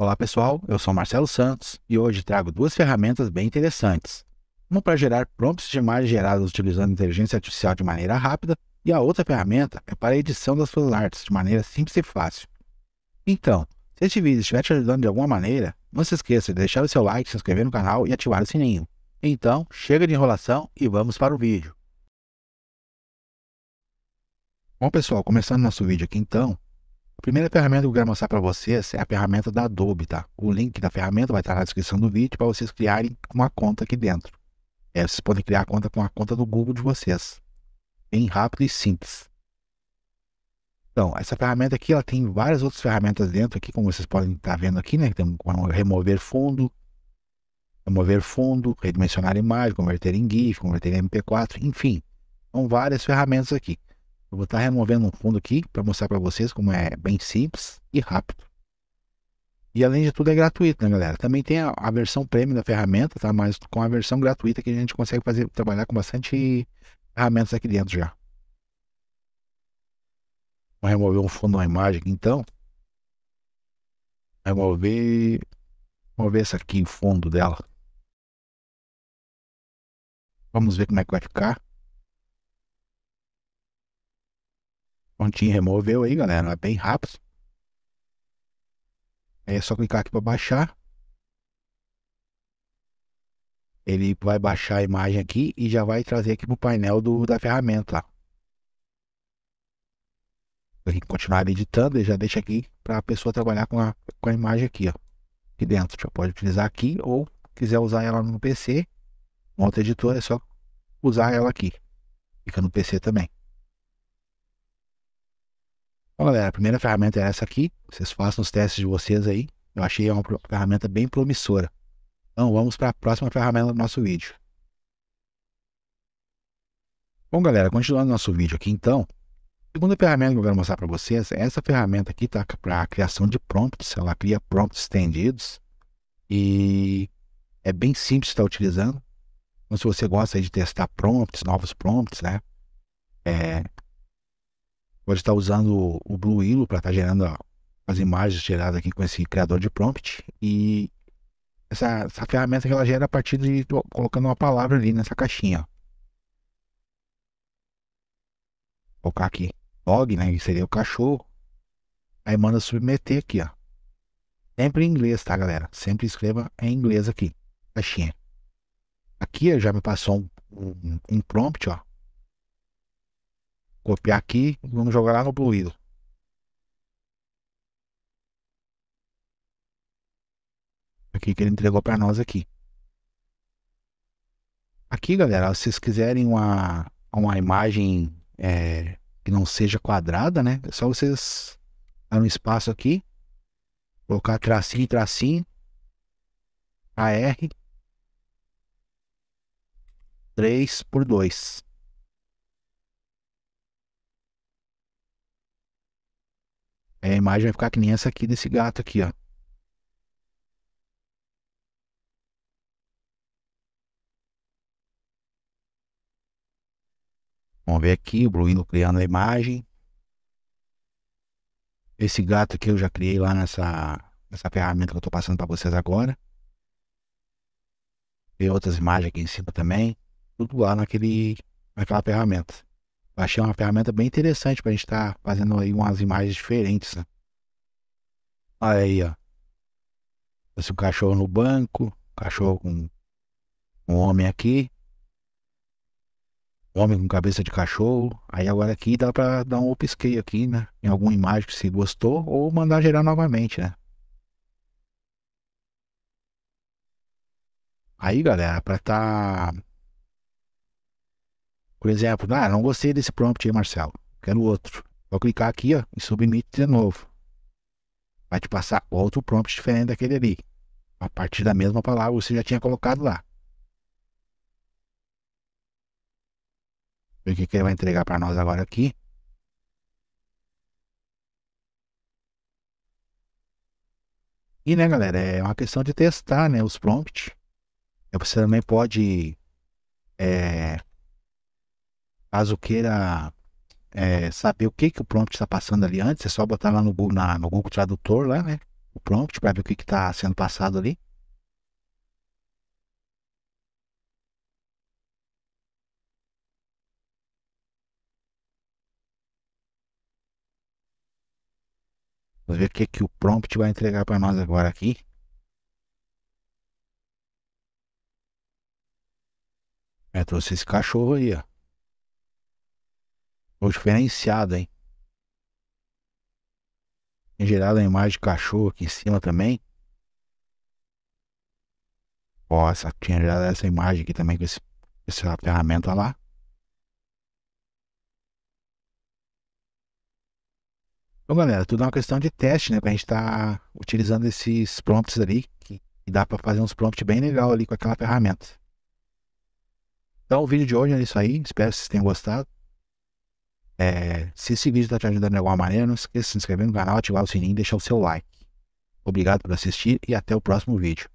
Olá pessoal, eu sou Marcelo Santos e hoje trago duas ferramentas bem interessantes. Uma para gerar prompts de imagens geradas utilizando inteligência artificial de maneira rápida e a outra ferramenta é para a edição das suas artes de maneira simples e fácil. Então, se este vídeo estiver te ajudando de alguma maneira, não se esqueça de deixar o seu like, se inscrever no canal e ativar o sininho. Então, chega de enrolação e vamos para o vídeo. Bom pessoal, começando nosso vídeo aqui então, a primeira ferramenta que eu quero mostrar para vocês é a ferramenta da Adobe, tá? O link da ferramenta vai estar na descrição do vídeo para vocês criarem uma conta aqui dentro. É, vocês podem criar a conta com a conta do Google de vocês. Bem rápido e simples. Então, essa ferramenta aqui, ela tem várias outras ferramentas dentro aqui, como vocês podem estar tá vendo aqui, né? Tem como remover fundo, remover fundo, redimensionar imagem, converter em GIF, converter em MP4, enfim. São várias ferramentas aqui. Eu vou estar removendo um fundo aqui para mostrar para vocês como é bem simples e rápido. E além de tudo é gratuito, né galera? Também tem a, a versão premium da ferramenta, tá? Mas com a versão gratuita que a gente consegue fazer, trabalhar com bastante ferramentas aqui dentro já. Vou remover um fundo na imagem aqui então. Remover... Remover essa aqui, o fundo dela. Vamos ver como é que vai ficar. prontinho, removeu aí, galera. É bem rápido. É só clicar aqui para baixar. Ele vai baixar a imagem aqui e já vai trazer aqui para o painel do, da ferramenta. Lá. A gente continuar editando, ele já deixa aqui para a pessoa trabalhar com a, com a imagem aqui, ó. Aqui dentro. Já pode utilizar aqui ou quiser usar ela no PC, outro editor é só usar ela aqui. Fica no PC também. Bom galera, a primeira ferramenta é essa aqui. Vocês façam os testes de vocês aí. Eu achei uma ferramenta bem promissora. Então, vamos para a próxima ferramenta do nosso vídeo. Bom, galera, continuando nosso vídeo aqui, então, a segunda ferramenta que eu quero mostrar para vocês é essa ferramenta aqui, tá? Para criação de prompts, ela cria prompts estendidos e é bem simples estar utilizando. Então, se você gosta de testar prompts, novos prompts, né? É, Pode estar usando o Blue Willow para estar tá gerando as imagens geradas aqui com esse criador de prompt. E essa, essa ferramenta que ela gera a partir de colocando uma palavra ali nessa caixinha. Vou colocar aqui dog, né? Que seria o cachorro. Aí manda submeter aqui, ó. Sempre em inglês, tá, galera? Sempre escreva em inglês aqui. Caixinha. Aqui já me passou um, um, um prompt, ó copiar aqui, vamos jogar lá no Blueiro. Aqui que ele entregou para nós aqui. Aqui, galera, se vocês quiserem uma, uma imagem é, que não seja quadrada, né? É só vocês dar um espaço aqui, colocar tracinho, tracinho, AR, 3 por 2. É, a imagem vai ficar que nem essa aqui desse gato aqui, ó. Vamos ver aqui, o Bluino criando a imagem. Esse gato aqui eu já criei lá nessa, nessa ferramenta que eu estou passando para vocês agora. Tem outras imagens aqui em cima também. Tudo lá naquele, naquela ferramenta. Eu achei uma ferramenta bem interessante para a gente estar tá fazendo aí umas imagens diferentes. Né? Aí, ó. Esse cachorro no banco, cachorro com um homem aqui, homem com cabeça de cachorro. Aí agora aqui dá para dar um upscale aqui, né? Em alguma imagem que se gostou ou mandar gerar novamente, né? Aí, galera, para tá por exemplo, ah, não gostei desse prompt aí, Marcelo. Quero outro. Vou clicar aqui ó, em submit de novo. Vai te passar outro prompt diferente daquele ali. A partir da mesma palavra que você já tinha colocado lá. Ver o que, ele vai entregar para nós agora aqui. E, né, galera, é uma questão de testar, né, os prompts. Você também pode é, caso queira é, saber o que, que o prompt está passando ali antes, é só botar lá no, na, no Google Tradutor, lá, né? O prompt para ver o que está sendo passado ali. Vamos ver o que, que o prompt vai entregar para nós agora aqui. É, trouxe esse cachorro aí, ó. Ou diferenciado, hein? Tem gerado a imagem de cachorro aqui em cima também. Nossa, tinha gerado essa imagem aqui também com esse, essa ferramenta lá. Bom galera, tudo é uma questão de teste, né? Pra gente estar tá utilizando esses prompts ali, que dá para fazer uns prompts bem legal ali com aquela ferramenta. Então, o vídeo de hoje é isso aí. Espero que vocês tenham gostado. É, se esse vídeo está te ajudando de alguma maneira, não esqueça de se inscrever no canal, ativar o sininho e deixar o seu like. Obrigado por assistir e até o próximo vídeo.